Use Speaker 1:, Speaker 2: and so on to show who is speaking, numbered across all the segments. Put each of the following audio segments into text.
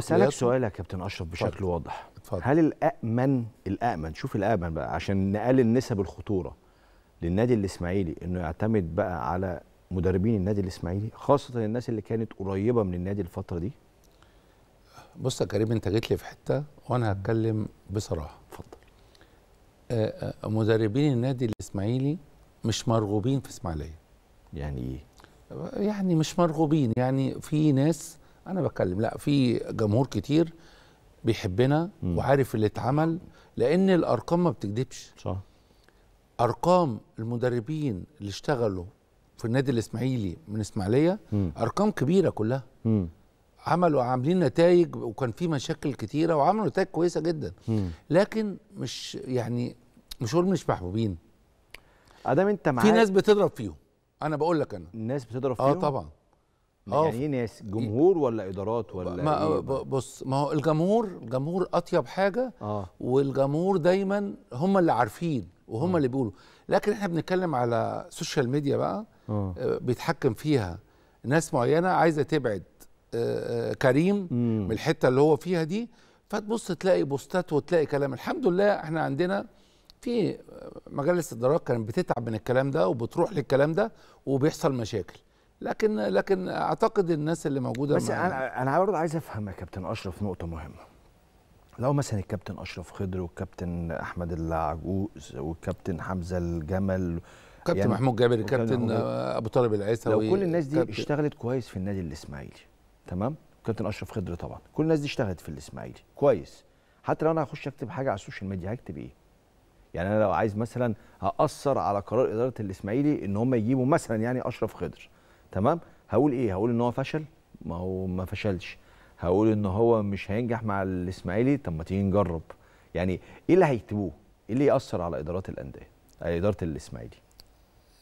Speaker 1: هسألك سؤال
Speaker 2: يا كابتن اشرف بشكل فضل. واضح فضل. هل الامن الامن شوف الامن بقى عشان نقلل نسب الخطوره للنادي الاسماعيلي انه يعتمد بقى على مدربين النادي الاسماعيلي خاصه الناس اللي كانت قريبه من النادي الفتره دي بص يا كريم انت جيت لي في حته
Speaker 1: وانا هتكلم بصراحه اتفضل آه، آه، مدربين النادي الاسماعيلي مش مرغوبين في اسماعيليه يعني ايه يعني مش مرغوبين يعني في ناس انا بتكلم لا في جمهور كتير بيحبنا م. وعارف اللي اتعمل لان الارقام ما بتكذبش صح ارقام المدربين اللي اشتغلوا في النادي الاسماعيلي من اسماعيليه ارقام كبيره كلها م. عملوا عاملين نتائج وكان في مشاكل كتيره وعملوا نتائج كويسه جدا م. لكن مش يعني مش هقول مش محبوبين ادام انت معاك في ناس
Speaker 2: بتضرب فيهم انا بقول لك انا الناس بتضرب آه، فيهم اه طبعا اه، يعني ايه ناس جمهور ولا ادارات ولا ما إيه؟ آه،
Speaker 1: بص ما هو الجمهور الجمهور اطيب حاجه آه. والجمهور دايما هم اللي عارفين وهم آه. اللي بيقولوا لكن احنا بنتكلم على سوشيال ميديا بقى آه. آه. بيتحكم فيها ناس معينه عايزه تبعد كريم مم. من الحته اللي هو فيها دي فتبص تلاقي بوستات وتلاقي كلام الحمد لله احنا عندنا في مجالس الادارات كانت بتتعب من الكلام ده وبتروح للكلام ده وبيحصل مشاكل لكن لكن اعتقد الناس اللي موجوده بس انا
Speaker 2: انا برضه عايز افهم يا كابتن اشرف نقطه مهمه لو مثلا الكابتن اشرف خضر والكابتن احمد العجوز والكابتن حمزه الجمل كابتن يعني محمود جابر الكابتن ابو طالب
Speaker 1: العيسى لو كل الناس دي كابتن. اشتغلت
Speaker 2: كويس في النادي الاسماعيلي تمام كابتن اشرف خضر طبعا كل الناس دي اشتغلت في الاسماعيلي كويس حتى لو انا هخش اكتب حاجه على السوشيال ميديا هكتب ايه يعني انا لو عايز مثلا هاثر على قرار اداره الاسماعيلي ان هم يجيبوا مثلا يعني اشرف خضر تمام هقول ايه هقول ان هو فشل ما هو ما فشلش هقول ان هو مش هينجح مع الاسماعيلي طب ما تيجي نجرب يعني ايه اللي هيكتبوه ايه اللي ياثر على ادارات الانديه على اداره الاسماعيلي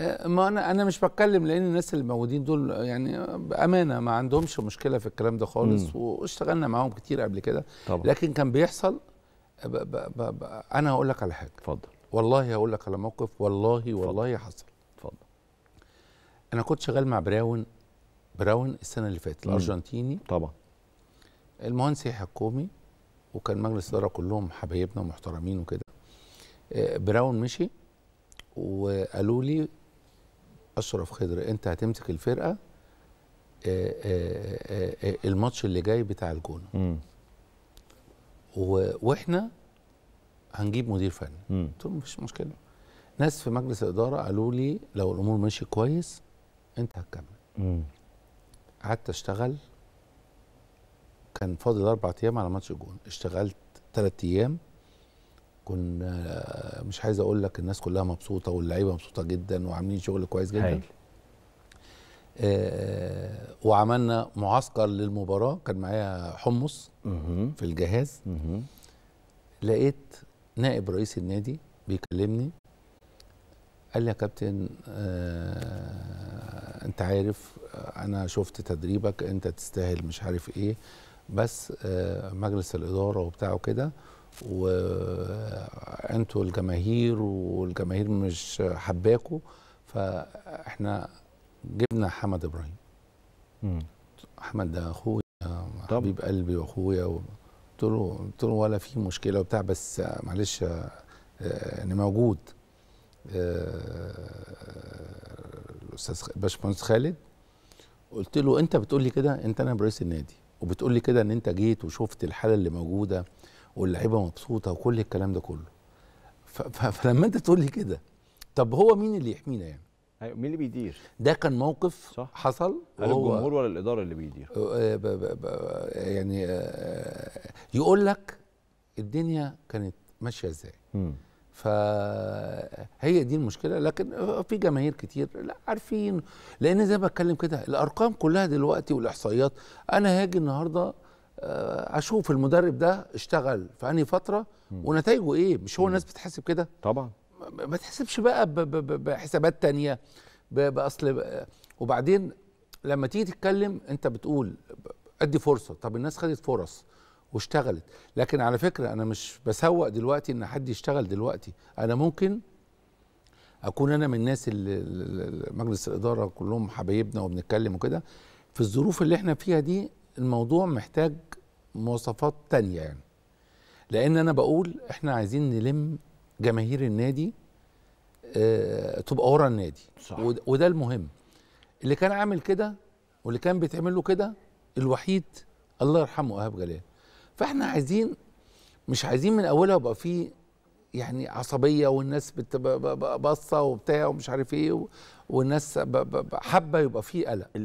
Speaker 1: أه، ما انا انا مش بتكلم لان الناس اللي موجودين دول يعني بامانه ما عندهمش مشكله في الكلام ده خالص مم. واشتغلنا معاهم كتير قبل كده لكن كان بيحصل ب ب ب انا هقول لك على حاجه اتفضل والله هقول لك على موقف والله والله فضل. حصل انا كنت شغال مع براون براون السنه اللي فاتت الارجنتيني طبعا المهندس يحيى الكومي وكان مجلس الاداره كلهم حبايبنا ومحترمين وكده آه، براون مشي وقالوا لي اشرف خضر انت هتمسك الفرقه آه، آه، الماتش اللي جاي بتاع الجونه واحنا هنجيب مدير فني قلت لهم مفيش مشكله ناس في مجلس الاداره قالوا لي لو الامور ماشيه كويس انت هتكمل قعدت اشتغل كان فاضل اربع ايام على ماتش الجون اشتغلت ثلاث ايام كنا آه، مش عايز اقول لك الناس كلها مبسوطه واللعيبه مبسوطه جدا وعاملين شغل كويس جدا هاي. آه، آه، وعملنا معسكر للمباراه كان معايا حمص في الجهاز لقيت نائب رئيس النادي بيكلمني قال لي يا كابتن انت عارف انا شفت تدريبك انت تستاهل مش عارف ايه بس آه، مجلس الاداره وبتاع وكده وانتوا الجماهير والجماهير مش حباكوا فاحنا جبنا حمد ابراهيم احمد ده اخويا حبيب قلبي واخويا قلت له قلت له ولا في مشكله وبتاع بس معلش آه، آه، انا موجود الاستاذ باشمهندس خالد قلت له انت بتقول لي كده انت انا برئيس النادي وبتقول لي كده ان انت جيت وشفت الحاله اللي موجوده واللعيبه مبسوطه وكل الكلام ده كله فلما انت تقول لي كده طب هو مين اللي يحمينا يعني ايوه مين اللي بيدير ده كان موقف صح. حصل هل الجمهور ولا الاداره اللي بيدير آه، يعني آه، يقول لك الدنيا كانت ماشيه ازاي فهي دي المشكله لكن في جماهير كتير لا عارفين لان زي ما بتكلم كده الارقام كلها دلوقتي والاحصائيات انا هاجي النهارده آه، اشوف المدرب ده اشتغل في انهي فتره ونتائجه ايه مش هو الناس بتحسب كده طبعا ما تحسبش بقى بحسابات تانية باصل وبعدين لما تيجي تتكلم انت بتقول ادي فرصه طب الناس خدت فرص واشتغلت لكن على فكرة أنا مش بسوق دلوقتي إن حد يشتغل دلوقتي أنا ممكن أكون أنا من الناس اللي مجلس الإدارة كلهم حبايبنا وبنتكلم وكده في الظروف اللي احنا فيها دي الموضوع محتاج مواصفات تانية يعني لأن أنا بقول احنا عايزين نلم جماهير النادي اه تبقى ورا النادي صح. وده المهم اللي كان عامل كده واللي كان بيتعمل له كده الوحيد الله يرحمه ايهاب جلال فاحنا عايزين مش عايزين من اولها يبقى في يعني عصبيه والناس باصه وبتاع ومش عارف ايه والناس حابه يبقى في قلق